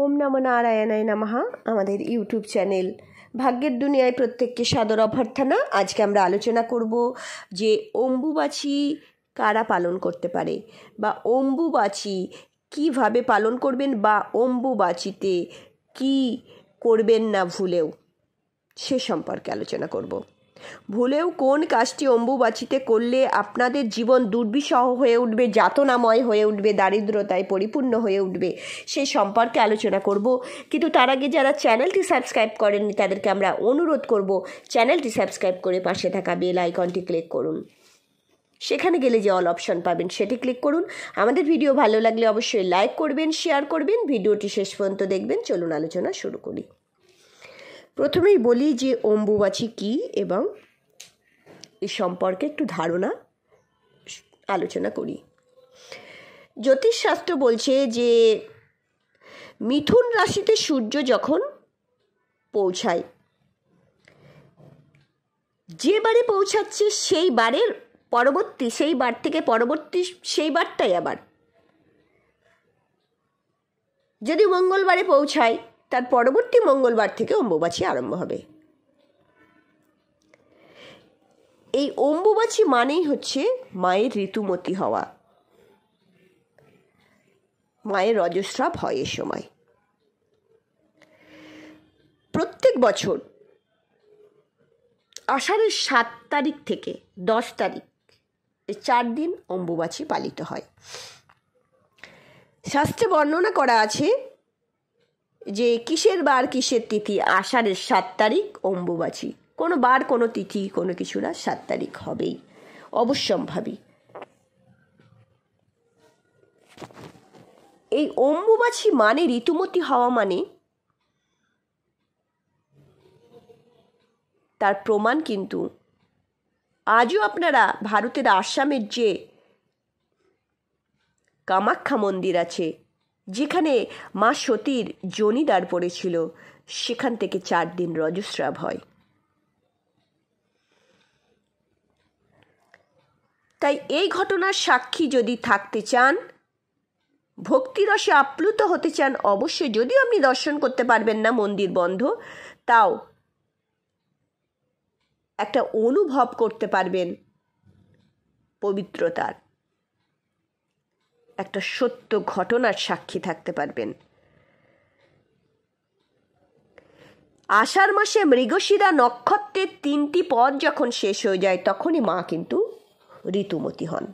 ওম নম নারায়ণায় নামাহা আমাদের YouTube channel ভাগ্যের দুনিয়ায় প্রত্যেককে সাদর অভ্যর্থনা আজকে আমরা আলোচনা করব যে অম্বুবাচী কারা পালন করতে পারে বা অম্বুবাচী কিভাবে পালন করবেন বা অম্বুবাচিতে কি করবেন না ভুলেও সে সম্পর্কে আলোচনা করব ভুলেও কোন কাজটি অম্বুবাচিতে করলে আপনাদের জীবন দুর্বিষহ হয়ে উঠবে যাতনাময় হয়ে উঠবে দারিদ্রতায় পরিপূর্ণ হয়ে উঠবে সেই সম্পর্কে আলোচনা করব কিন্তু তার আগে যারা চ্যানেলটি সাবস্ক্রাইব করেননি তাদেরকে আমরা অনুরোধ করব চ্যানেলটি সাবস্ক্রাইব করে পাশে থাকা বেল আইকনটি ক্লিক করুন সেখানে গেলে যে অল অপশন পাবেন সেটি ক্লিক করুন আমাদের ভিডিও ভালো লাগলে অবশ্যই লাইক করবেন শেয়ার করবেন ভিডিওটি শেষ পর্যন্ত দেখবেন চলুন আলোচনা শুরু করি প্রথমেই বলি যে অম্বুবাচী কী এবং এ সম্পর্কে একটু ধারণা আলোচনা করি জ্যোতিষশাস্ত্র বলছে যে মিথুন রাশিতে সূর্য যখন পৌঁছায় যে বারে পৌঁছাচ্ছে সেই বারের পরবর্তী সেই বার থেকে পরবর্তী সেই বারটাই আবার যদি মঙ্গলবারে পৌঁছায় তার পরবর্তী মঙ্গলবার থেকে অম্বুবাচী আরম্ভ হবে এই অম্বুবাচী মানেই হচ্ছে মায়ের ঋতুমতি হওয়া মায়ের রজস্রাব হয় এ সময় প্রত্যেক বছর আষাঢ়ের সাত তারিখ থেকে দশ তারিখ এই চার দিন অম্বুবাচী পালিত হয় শাস্ত্রে বর্ণনা করা আছে যে কিসের বার কিসের তিথি আষাঢ়ের সাত তারিখ অম্বুবাচী কোনো বার কোনো তিথি কোনো কিছু না সাত তারিখ হবেই অবশ্যম্ভাবী এই অম্বুবাচী মানে ঋতুমতি হওয়া মানে তার প্রমাণ কিন্তু আজও আপনারা ভারতের আসামের যে কামাখ্যা মন্দির আছে যেখানে মা সতীর জনিদার পড়েছিল সেখান থেকে চার দিন রজস্রাব হয় তাই এই ঘটনার সাক্ষী যদি থাকতে চান ভক্তিরসে আপ্লুত হতে চান অবশ্যই যদি আপনি দর্শন করতে পারবেন না মন্দির বন্ধ তাও একটা অনুভব করতে পারবেন পবিত্রতার একটা সত্য ঘটনার সাক্ষী থাকতে পারবেন আষাঢ় মাসে মৃগশিরা নক্ষত্রের তিনটি পদ যখন শেষ হয়ে যায় তখনই মা কিন্তু ঋতুমতি হন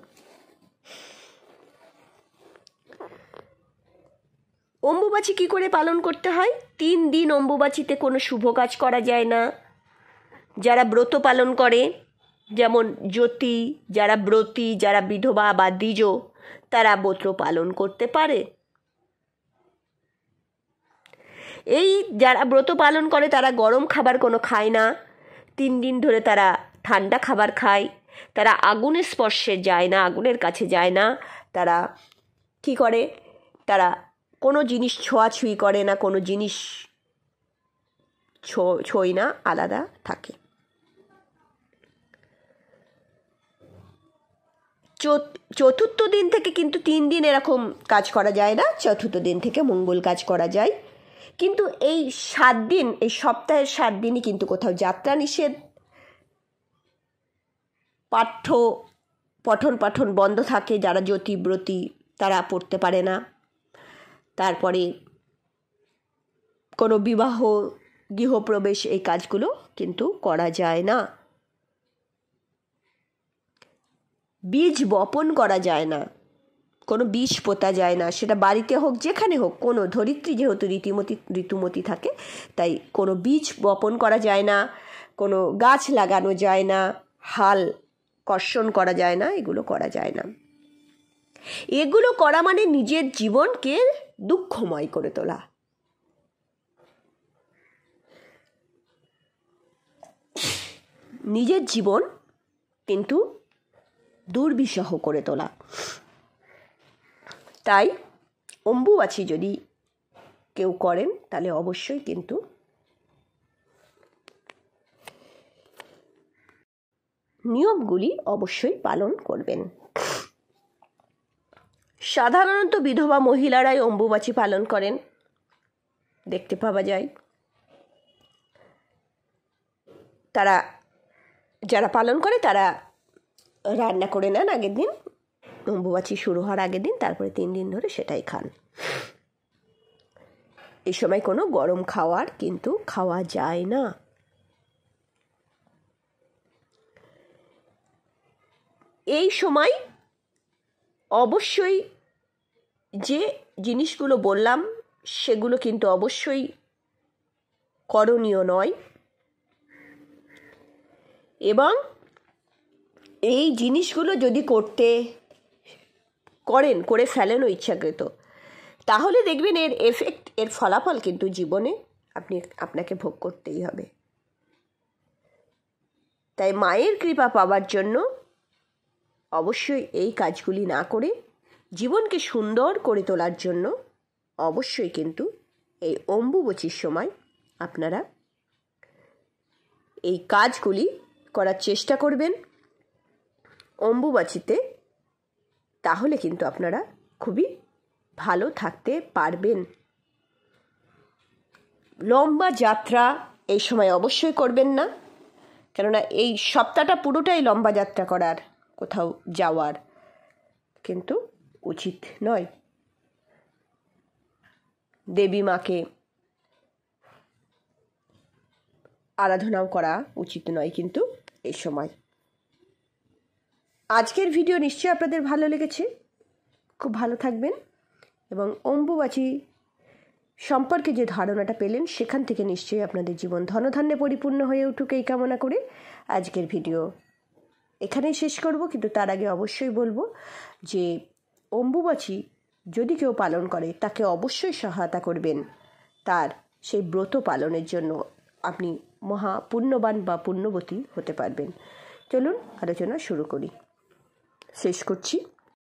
অম্বুবাচী কি করে পালন করতে হয় তিন দিন অম্বুবাচীতে কোনো শুভ কাজ করা যায় না যারা ব্রত পালন করে যেমন জ্যোতি যারা ব্রতী যারা বিধবা বা দ্বিজ তারা ব্রত পালন করতে পারে এই যারা ব্রত পালন করে তারা গরম খাবার কোনো খায় না তিন দিন ধরে তারা ঠান্ডা খাবার খায় তারা আগুনের স্পর্শে যায় না আগুনের কাছে যায় না তারা কি করে তারা কোনো জিনিস ছোঁয়াছুঁই করে না কোনো জিনিস ছোঁই না আলাদা থাকে চতুর্থ দিন থেকে কিন্তু তিন দিন এরকম কাজ করা যায় না চতুর্থ দিন থেকে মঙ্গল কাজ করা যায় কিন্তু এই সাত দিন এই সপ্তাহের সাত দিনই কিন্তু কোথাও যাত্রা নিষেধ পাঠ্য পঠন পাঠন বন্ধ থাকে যারা জ্যোতিব্রতী তারা পড়তে পারে না তারপরে কোনো বিবাহ গৃহপ্রবেশ এই কাজগুলো কিন্তু করা যায় না বীজ বপন করা যায় না কোনো বীজ পোতা যায় না সেটা বাড়িতে হোক যেখানে হোক কোনো ধরিত্রী যেহেতু রীতিমতি ঋতুমতি থাকে তাই কোনো বীজ বপন করা যায় না কোনো গাছ লাগানো যায় না হাল কর্ষণ করা যায় না এগুলো করা যায় না এগুলো করা মানে নিজের জীবনকে দুঃখময় করে তোলা নিজের জীবন কিন্তু দুর্বিষহ করে তোলা তাই অম্বুবাচি যদি কেউ করেন তাহলে অবশ্যই কিন্তু নিয়মগুলি অবশ্যই পালন করবেন সাধারণত বিধবা মহিলারাই অম্বুবাচী পালন করেন দেখতে পাওয়া যায় তারা যারা পালন করে তারা রান্না করে নেন আগের দিন অম্বুবাচী শুরু হওয়ার আগের দিন তারপরে তিন দিন ধরে সেটাই খান এ সময় কোনো গরম খাওয়ার কিন্তু খাওয়া যায় না এই সময় অবশ্যই যে জিনিসগুলো বললাম সেগুলো কিন্তু অবশ্যই করণীয় নয় এবং এই জিনিসগুলো যদি করতে করেন করে ফেলেন ও ইচ্ছাকৃত তাহলে দেখবেন এর এফেক্ট এর ফলাফল কিন্তু জীবনে আপনি আপনাকে ভোগ করতেই হবে তাই মায়ের কৃপা পাওয়ার জন্য অবশ্যই এই কাজগুলি না করে জীবনকে সুন্দর করে তোলার জন্য অবশ্যই কিন্তু এই অম্বুবচির সময় আপনারা এই কাজগুলি করার চেষ্টা করবেন অম্বুবাচিতে তাহলে কিন্তু আপনারা খুবই ভালো থাকতে পারবেন লম্বা যাত্রা এই সময় অবশ্যই করবেন না কেননা এই সপ্তাহটা পুরোটাই লম্বা যাত্রা করার কোথাও যাওয়ার কিন্তু উচিত নয় দেবী মাকে আরাধনাও করা উচিত নয় কিন্তু এই সময় আজকের ভিডিও নিশ্চয়ই আপনাদের ভালো লেগেছে খুব ভালো থাকবেন এবং অম্বুবাচী সম্পর্কে যে ধারণাটা পেলেন সেখান থেকে নিশ্চয়ই আপনাদের জীবন ধনধান্যে পরিপূর্ণ হয়ে উঠুক এই কামনা করে আজকের ভিডিও এখানেই শেষ করব কিন্তু তার আগে অবশ্যই বলবো যে অম্বুবাচী যদি কেউ পালন করে তাকে অবশ্যই সহায়তা করবেন তার সেই ব্রত পালনের জন্য আপনি মহা পুণ্যবান বা পুণ্যবতী হতে পারবেন চলুন আলোচনা শুরু করি se escutir.